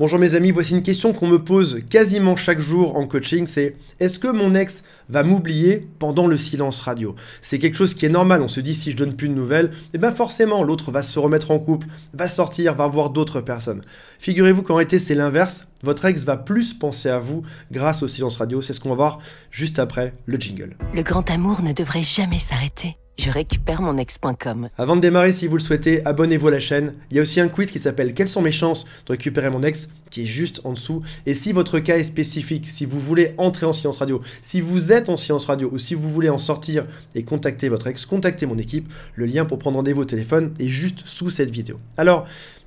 Bonjour mes amis, voici une question qu'on me pose quasiment chaque jour en coaching, c'est est-ce que mon ex va m'oublier pendant le silence radio C'est quelque chose qui est normal, on se dit si je donne plus de nouvelles, et eh ben forcément l'autre va se remettre en couple, va sortir, va voir d'autres personnes. Figurez-vous qu'en réalité c'est l'inverse, votre ex va plus penser à vous grâce au silence radio. C'est ce qu'on va voir juste après le jingle. Le grand amour ne devrait jamais s'arrêter. Je récupère mon ex.com. Avant de démarrer, si vous le souhaitez, abonnez-vous à la chaîne. Il y a aussi un quiz qui s'appelle Quelles sont mes chances de récupérer mon ex qui est juste en dessous. Et si votre cas est spécifique, si vous voulez entrer en silence radio, si vous êtes en silence radio ou si vous voulez en sortir et contacter votre ex, contactez mon équipe. Le lien pour prendre rendez-vous au téléphone est juste sous cette vidéo. Alors,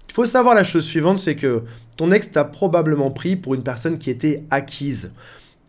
il faut savoir la chose suivante, c'est que ton ex t'a probablement pris pour une personne qui était acquise.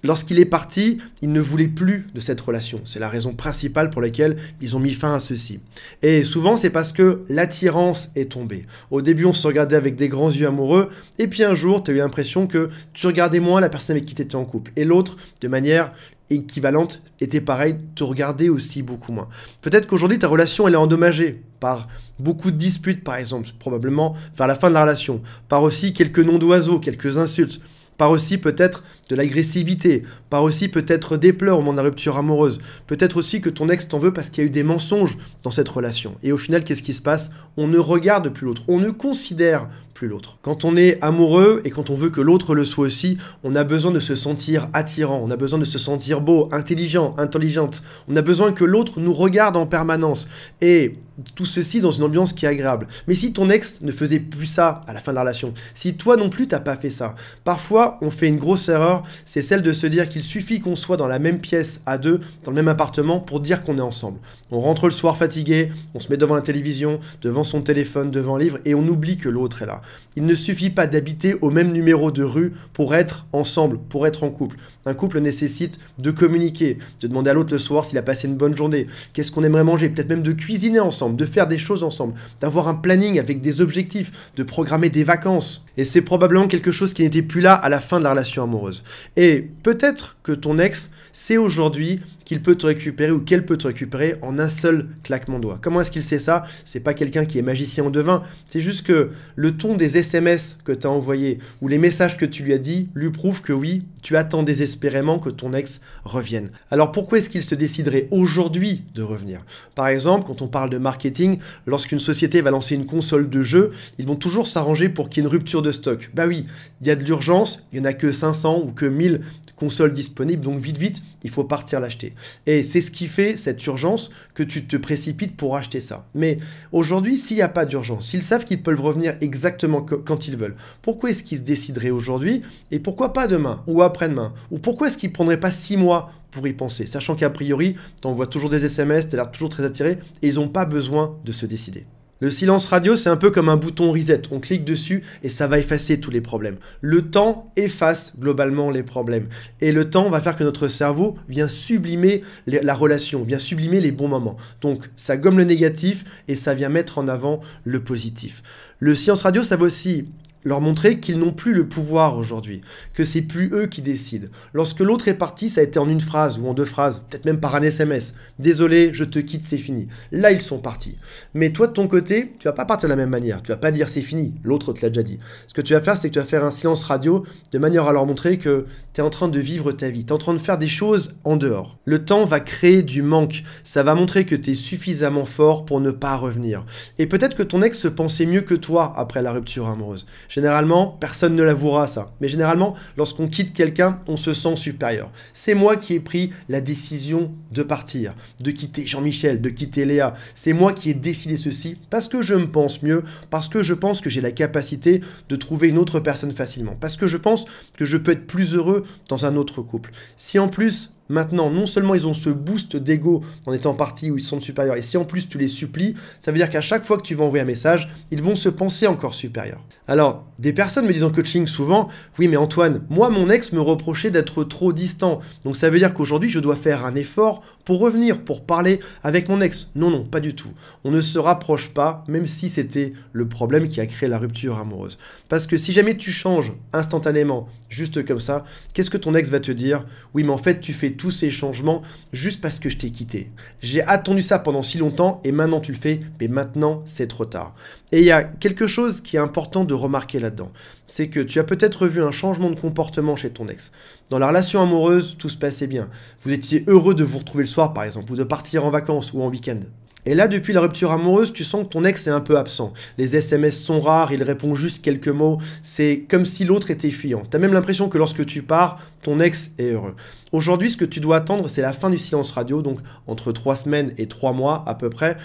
Lorsqu'il est parti, il ne voulait plus de cette relation. C'est la raison principale pour laquelle ils ont mis fin à ceci. Et souvent, c'est parce que l'attirance est tombée. Au début, on se regardait avec des grands yeux amoureux, et puis un jour, tu as eu l'impression que tu regardais moins la personne avec qui tu étais en couple, et l'autre de manière équivalente était pareil, te regarder aussi beaucoup moins. Peut-être qu'aujourd'hui, ta relation, elle est endommagée par beaucoup de disputes, par exemple, probablement vers la fin de la relation, par aussi quelques noms d'oiseaux, quelques insultes, par aussi peut-être de l'agressivité, par aussi peut-être des pleurs au moment de la rupture amoureuse, peut-être aussi que ton ex t'en veut parce qu'il y a eu des mensonges dans cette relation. Et au final, qu'est-ce qui se passe On ne regarde plus l'autre, on ne considère l'autre. Quand on est amoureux et quand on veut que l'autre le soit aussi, on a besoin de se sentir attirant, on a besoin de se sentir beau, intelligent, intelligente. On a besoin que l'autre nous regarde en permanence. Et tout ceci dans une ambiance qui est agréable. Mais si ton ex ne faisait plus ça à la fin de la relation, si toi non plus t'as pas fait ça, parfois on fait une grosse erreur, c'est celle de se dire qu'il suffit qu'on soit dans la même pièce à deux, dans le même appartement, pour dire qu'on est ensemble. On rentre le soir fatigué, on se met devant la télévision, devant son téléphone, devant un livre, et on oublie que l'autre est là. Il ne suffit pas d'habiter au même numéro de rue pour être ensemble, pour être en couple. Un couple nécessite de communiquer, de demander à l'autre le soir s'il a passé une bonne journée, qu'est-ce qu'on aimerait manger, peut-être même de cuisiner ensemble, de faire des choses ensemble, d'avoir un planning avec des objectifs, de programmer des vacances. Et c'est probablement quelque chose qui n'était plus là à la fin de la relation amoureuse. Et peut-être que ton ex sait aujourd'hui qu'il peut te récupérer ou qu'elle peut te récupérer en un seul claquement de doigt. Comment est-ce qu'il sait ça C'est pas quelqu'un qui est magicien en devin, c'est juste que le ton des SMS que tu as envoyés ou les messages que tu lui as dit lui prouvent que oui, tu attends désespérément que ton ex revienne. Alors pourquoi est-ce qu'il se déciderait aujourd'hui de revenir Par exemple, quand on parle de marketing, lorsqu'une société va lancer une console de jeu, ils vont toujours s'arranger pour qu'il y ait une rupture de stock. Bah oui, il y a de l'urgence, il n'y en a que 500 ou que 1000 consoles disponibles, donc vite vite, il faut partir l'acheter. Et c'est ce qui fait cette urgence que tu te précipites pour acheter ça. Mais aujourd'hui, s'il n'y a pas d'urgence, s'ils savent qu'ils peuvent revenir exactement quand ils veulent, pourquoi est-ce qu'ils se décideraient aujourd'hui et pourquoi pas demain ou après main Ou pourquoi est-ce qu'ils ne prendraient pas six mois pour y penser, sachant qu'a priori, envoies toujours des SMS, as l'air toujours très attiré, et ils n'ont pas besoin de se décider. Le silence radio, c'est un peu comme un bouton reset. On clique dessus et ça va effacer tous les problèmes. Le temps efface globalement les problèmes. Et le temps va faire que notre cerveau vient sublimer la relation, vient sublimer les bons moments. Donc ça gomme le négatif et ça vient mettre en avant le positif. Le silence radio, ça va aussi leur montrer qu'ils n'ont plus le pouvoir aujourd'hui, que c'est plus eux qui décident. Lorsque l'autre est parti, ça a été en une phrase ou en deux phrases, peut-être même par un SMS. Désolé, je te quitte, c'est fini. Là, ils sont partis. Mais toi, de ton côté, tu vas pas partir de la même manière. Tu vas pas dire c'est fini, l'autre te l'a déjà dit. Ce que tu vas faire, c'est que tu vas faire un silence radio de manière à leur montrer que tu es en train de vivre ta vie, tu es en train de faire des choses en dehors. Le temps va créer du manque. Ça va montrer que tu es suffisamment fort pour ne pas revenir. Et peut-être que ton ex se pensait mieux que toi après la rupture amoureuse. Généralement, personne ne l'avouera ça. Mais généralement, lorsqu'on quitte quelqu'un, on se sent supérieur. C'est moi qui ai pris la décision de partir, de quitter Jean-Michel, de quitter Léa. C'est moi qui ai décidé ceci parce que je me pense mieux, parce que je pense que j'ai la capacité de trouver une autre personne facilement, parce que je pense que je peux être plus heureux dans un autre couple. Si en plus Maintenant, non seulement ils ont ce boost d'ego en étant partis où ils sont supérieurs, et si en plus tu les supplies, ça veut dire qu'à chaque fois que tu vas envoyer un message, ils vont se penser encore supérieurs. Alors, des personnes me disent en coaching souvent, oui mais Antoine, moi mon ex me reprochait d'être trop distant, donc ça veut dire qu'aujourd'hui je dois faire un effort pour revenir, pour parler avec mon ex. Non, non, pas du tout. On ne se rapproche pas, même si c'était le problème qui a créé la rupture amoureuse. Parce que si jamais tu changes instantanément, juste comme ça, qu'est-ce que ton ex va te dire Oui mais en fait tu fais tous ces changements juste parce que je t'ai quitté. J'ai attendu ça pendant si longtemps et maintenant tu le fais, mais maintenant c'est trop tard. Et il y a quelque chose qui est important de remarquer là-dedans. C'est que tu as peut-être vu un changement de comportement chez ton ex. Dans la relation amoureuse, tout se passait bien. Vous étiez heureux de vous retrouver le soir par exemple, ou de partir en vacances ou en week-end. Et là, depuis la rupture amoureuse, tu sens que ton ex est un peu absent. Les SMS sont rares, il répond juste quelques mots, c'est comme si l'autre était fuyant. T'as même l'impression que lorsque tu pars, ton ex est heureux. Aujourd'hui, ce que tu dois attendre, c'est la fin du silence radio, donc entre 3 semaines et 3 mois à peu près,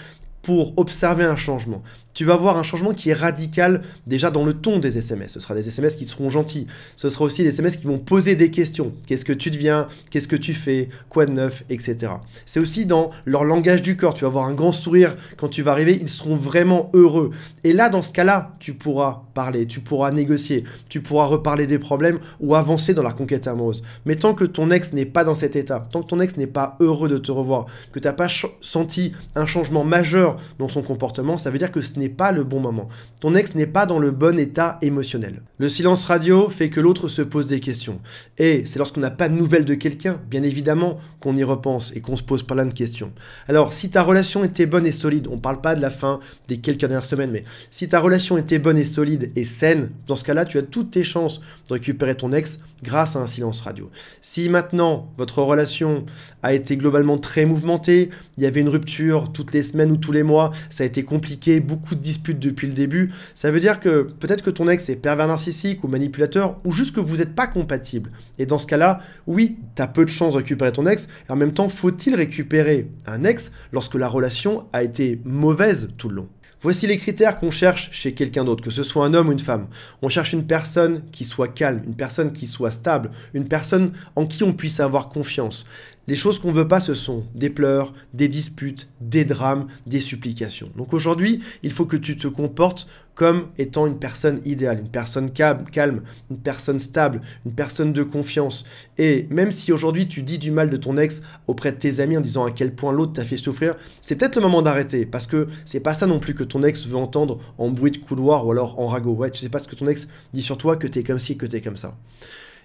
pour observer un changement tu vas voir un changement qui est radical déjà dans le ton des SMS. Ce sera des SMS qui seront gentils. Ce sera aussi des SMS qui vont poser des questions. Qu'est-ce que tu deviens Qu'est-ce que tu fais Quoi de neuf Etc. C'est aussi dans leur langage du corps. Tu vas avoir un grand sourire quand tu vas arriver. Ils seront vraiment heureux. Et là, dans ce cas-là, tu pourras parler, tu pourras négocier, tu pourras reparler des problèmes ou avancer dans la conquête amoureuse. Mais tant que ton ex n'est pas dans cet état, tant que ton ex n'est pas heureux de te revoir, que tu n'as pas senti un changement majeur dans son comportement, ça veut dire que ce n'est pas le bon moment. Ton ex n'est pas dans le bon état émotionnel. Le silence radio fait que l'autre se pose des questions. Et c'est lorsqu'on n'a pas de nouvelles de quelqu'un, bien évidemment, qu'on y repense et qu'on se pose plein de questions. Alors, si ta relation était bonne et solide, on parle pas de la fin des quelques dernières semaines, mais si ta relation était bonne et solide et saine, dans ce cas-là, tu as toutes tes chances de récupérer ton ex grâce à un silence radio. Si maintenant votre relation a été globalement très mouvementée, il y avait une rupture toutes les semaines ou tous les mois, ça a été compliqué, beaucoup Dispute de disputes depuis le début, ça veut dire que peut-être que ton ex est pervers narcissique ou manipulateur, ou juste que vous n'êtes pas compatible. Et dans ce cas-là, oui, as peu de chances de récupérer ton ex, et en même temps, faut-il récupérer un ex lorsque la relation a été mauvaise tout le long Voici les critères qu'on cherche chez quelqu'un d'autre, que ce soit un homme ou une femme. On cherche une personne qui soit calme, une personne qui soit stable, une personne en qui on puisse avoir confiance. Les choses qu'on ne veut pas, ce sont des pleurs, des disputes, des drames, des supplications. Donc aujourd'hui, il faut que tu te comportes comme étant une personne idéale, une personne calme, une personne stable, une personne de confiance. Et même si aujourd'hui tu dis du mal de ton ex auprès de tes amis en disant à quel point l'autre t'a fait souffrir, c'est peut-être le moment d'arrêter parce que c'est pas ça non plus que ton ex veut entendre en bruit de couloir ou alors en ragot. Ouais, tu sais pas ce que ton ex dit sur toi, que t'es comme ci, que t'es comme ça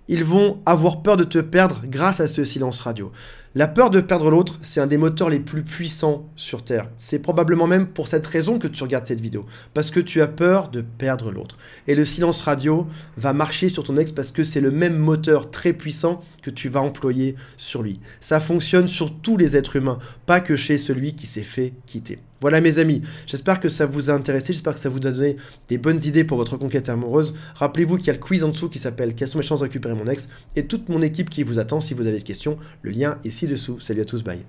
ils vont avoir peur de te perdre grâce à ce silence radio. La peur de perdre l'autre, c'est un des moteurs les plus puissants sur Terre. C'est probablement même pour cette raison que tu regardes cette vidéo, parce que tu as peur de perdre l'autre. Et le silence radio va marcher sur ton ex parce que c'est le même moteur très puissant que tu vas employer sur lui. Ça fonctionne sur tous les êtres humains, pas que chez celui qui s'est fait quitter. Voilà mes amis, j'espère que ça vous a intéressé, j'espère que ça vous a donné des bonnes idées pour votre conquête amoureuse. Rappelez-vous qu'il y a le quiz en dessous qui s'appelle Quelles sont mes chances de récupérer mon ex et toute mon équipe qui vous attend si vous avez des questions. Le lien est ci-dessous. Salut à tous, bye.